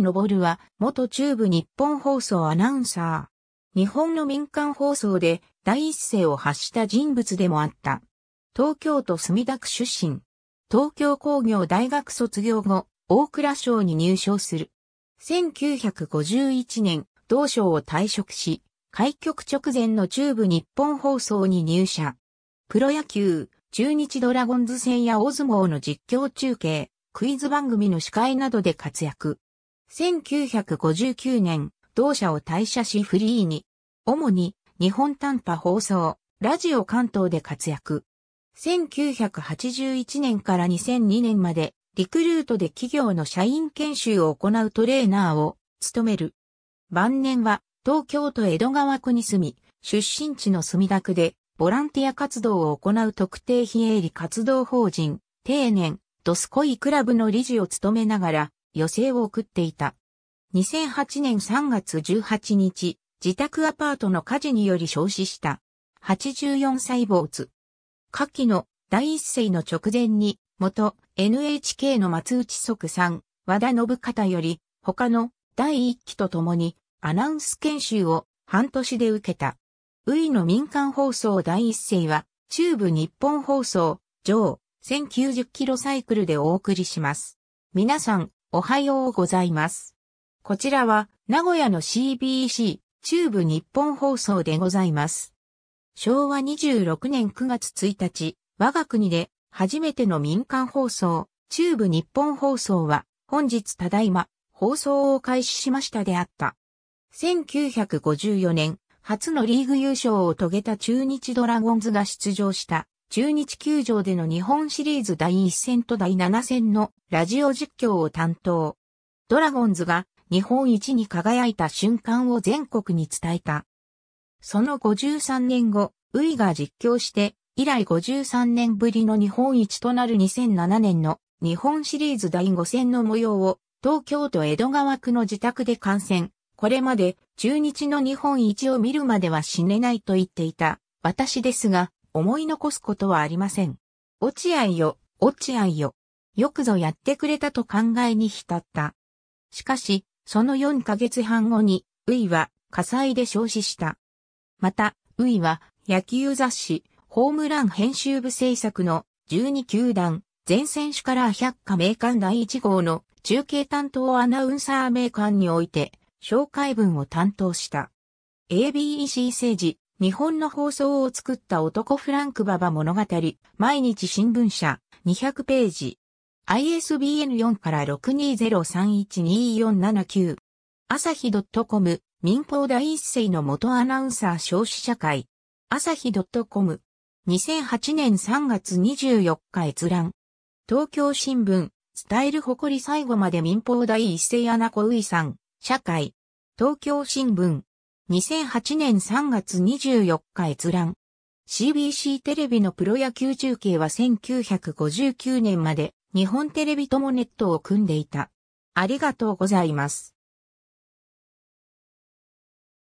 ノボ昇は、元中部日本放送アナウンサー。日本の民間放送で第一声を発した人物でもあった。東京都墨田区出身。東京工業大学卒業後、大蔵省に入省する。1951年、同省を退職し、開局直前の中部日本放送に入社。プロ野球、中日ドラゴンズ戦や大相撲の実況中継、クイズ番組の司会などで活躍。1959年、同社を退社しフリーに、主に日本短波放送、ラジオ関東で活躍。1981年から2002年まで、リクルートで企業の社員研修を行うトレーナーを務める。晩年は東京都江戸川区に住み、出身地の墨田区でボランティア活動を行う特定非営利活動法人、定年、ドスコイクラブの理事を務めながら、余生を送っていた。2008年3月18日、自宅アパートの火事により焼死した。84歳没。下記の第一世の直前に、元 NHK の松内即さん、和田信方より、他の第一期と共にアナウンス研修を半年で受けた。ウイの民間放送第一世は、中部日本放送、上、1090キロサイクルでお送りします。皆さん、おはようございます。こちらは名古屋の CBC 中部日本放送でございます。昭和26年9月1日、我が国で初めての民間放送、中部日本放送は本日ただいま放送を開始しましたであった。1954年、初のリーグ優勝を遂げた中日ドラゴンズが出場した中日球場での日本シリーズ第1戦と第7戦のラジオ実況を担当。ドラゴンズが日本一に輝いた瞬間を全国に伝えた。その53年後、ウイが実況して、以来53年ぶりの日本一となる2007年の日本シリーズ第5戦の模様を東京都江戸川区の自宅で観戦。これまで中日の日本一を見るまでは死ねないと言っていた私ですが、思い残すことはありません。落合よ、落合よ。よくぞやってくれたと考えに浸った。しかし、その4ヶ月半後に、ウイは火災で焼死した。また、ウイは野球雑誌、ホームラン編集部制作の12球団、全選手から百科名館第1号の中継担当アナウンサー名館において、紹介文を担当した。ABEC 政治、日本の放送を作った男フランク・ババ物語、毎日新聞社、200ページ。ISBN 4から6 2 0 3 1 2 4 7 9朝日 .com、民放第一声の元アナウンサー消費社会。朝日 .com。2008年3月24日閲覧。東京新聞、伝える誇り最後まで民放第一声アナコウイさん、社会。東京新聞、2008年3月24日閲覧。CBC テレビのプロ野球中継は1959年まで日本テレビともネットを組んでいた。ありがとうございます。